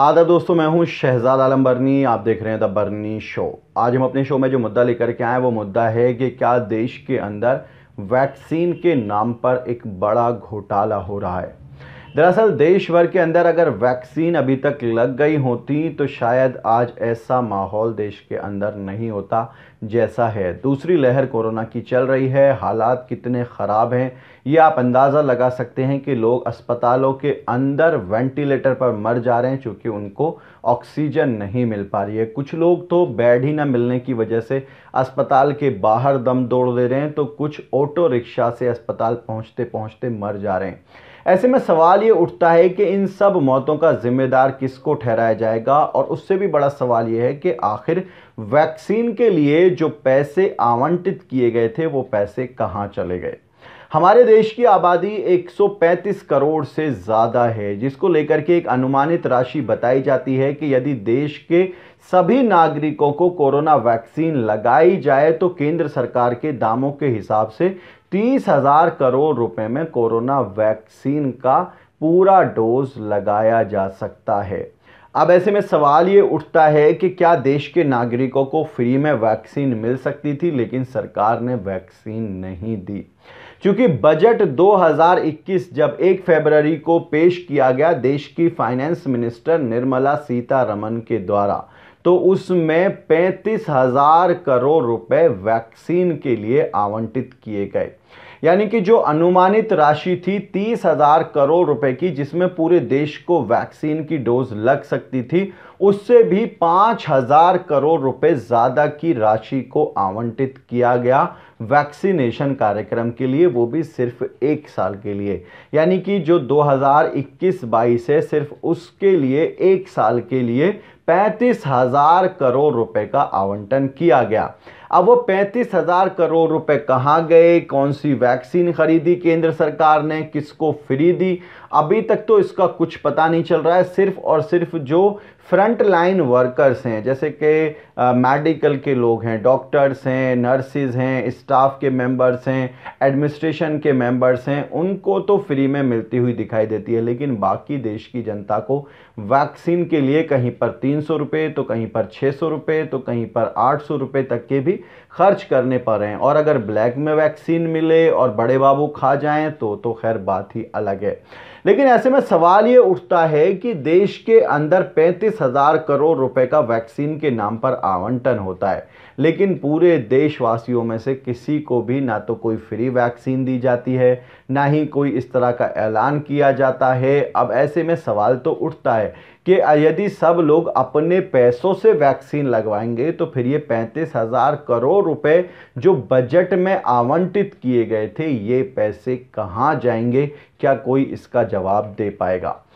आदर दोस्तों मैं हूं शहजाद आलम बर्नी आप देख रहे हैं द बर्नी शो आज हम अपने शो में जो मुद्दा लेकर के आए वो मुद्दा है कि क्या देश के अंदर वैक्सीन के नाम पर एक बड़ा घोटाला हो रहा है दरअसल देश भर के अंदर अगर वैक्सीन अभी तक लग गई होती तो शायद आज ऐसा माहौल देश के अंदर नहीं होता जैसा है दूसरी लहर कोरोना की चल रही है हालात कितने ख़राब हैं ये आप अंदाज़ा लगा सकते हैं कि लोग अस्पतालों के अंदर वेंटिलेटर पर मर जा रहे हैं चूँकि उनको ऑक्सीजन नहीं मिल पा रही है कुछ लोग तो बेड ही ना मिलने की वजह से अस्पताल के बाहर दम दौड़ दे रहे हैं तो कुछ ऑटो रिक्शा से अस्पताल पहुँचते पहुँचते मर जा रहे हैं ऐसे में सवाल ये उठता है कि इन सब मौतों का जिम्मेदार किसको ठहराया जाएगा और उससे भी बड़ा सवाल ये है कि आखिर वैक्सीन के लिए जो पैसे आवंटित किए गए थे वो पैसे कहाँ चले गए हमारे देश की आबादी 135 करोड़ से ज़्यादा है जिसको लेकर के एक अनुमानित राशि बताई जाती है कि यदि देश के सभी नागरिकों को कोरोना वैक्सीन लगाई जाए तो केंद्र सरकार के दामों के हिसाब से तीस हज़ार करोड़ रुपए में कोरोना वैक्सीन का पूरा डोज लगाया जा सकता है अब ऐसे में सवाल ये उठता है कि क्या देश के नागरिकों को फ्री में वैक्सीन मिल सकती थी लेकिन सरकार ने वैक्सीन नहीं दी क्योंकि बजट 2021 जब 1 फरवरी को पेश किया गया देश की फाइनेंस मिनिस्टर निर्मला सीतारमन के द्वारा तो उसमें पैंतीस हजार करोड़ रुपए वैक्सीन के लिए आवंटित किए गए यानी कि जो अनुमानित राशि थी तीस हजार करोड़ रुपए की जिसमें पूरे देश को वैक्सीन की डोज लग सकती थी उससे भी पाँच हजार करोड़ रुपए ज़्यादा की राशि को आवंटित किया गया वैक्सीनेशन कार्यक्रम के लिए वो भी सिर्फ एक साल के लिए यानी कि जो 2021-22 है सिर्फ उसके लिए एक साल के लिए पैंतीस हजार करोड़ रुपए का आवंटन किया गया अब वो पैंतीस हजार करोड़ रुपए कहाँ गए कौन सी वैक्सीन खरीदी केंद्र सरकार ने किसको फ्री दी अभी तक तो इसका कुछ पता नहीं चल रहा है सिर्फ और सिर्फ जो फ्रंट फ्रंट लाइन वर्कर्स हैं जैसे कि मेडिकल के लोग हैं डॉक्टर्स हैं नर्सिस हैं स्टाफ के मेंबर्स हैं एडमिनिस्ट्रेशन के मेंबर्स हैं उनको तो फ्री में मिलती हुई दिखाई देती है लेकिन बाकी देश की जनता को वैक्सीन के लिए कहीं पर तीन सौ रुपये तो कहीं पर छः सौ रुपये तो कहीं पर आठ सौ रुपये तक के भी खर्च करने पड़ रहे हैं और अगर ब्लैक में वैक्सीन मिले और बड़े बाबू खा जाएँ तो, तो खैर बात ही अलग है लेकिन ऐसे में सवाल ये उठता है कि देश के अंदर पैंतीस हजार करोड़ रुपए का वैक्सीन के नाम पर आवंटन होता है लेकिन पूरे देशवासियों में से किसी को भी ना तो कोई फ्री वैक्सीन दी जाती है ना ही कोई इस तरह का ऐलान किया जाता है अब ऐसे में सवाल तो उठता है कि यदि सब लोग अपने पैसों से वैक्सीन लगवाएंगे तो फिर ये पैंतीस हज़ार करोड़ रुपए जो बजट में आवंटित किए गए थे ये पैसे कहाँ जाएंगे क्या कोई इसका जवाब दे पाएगा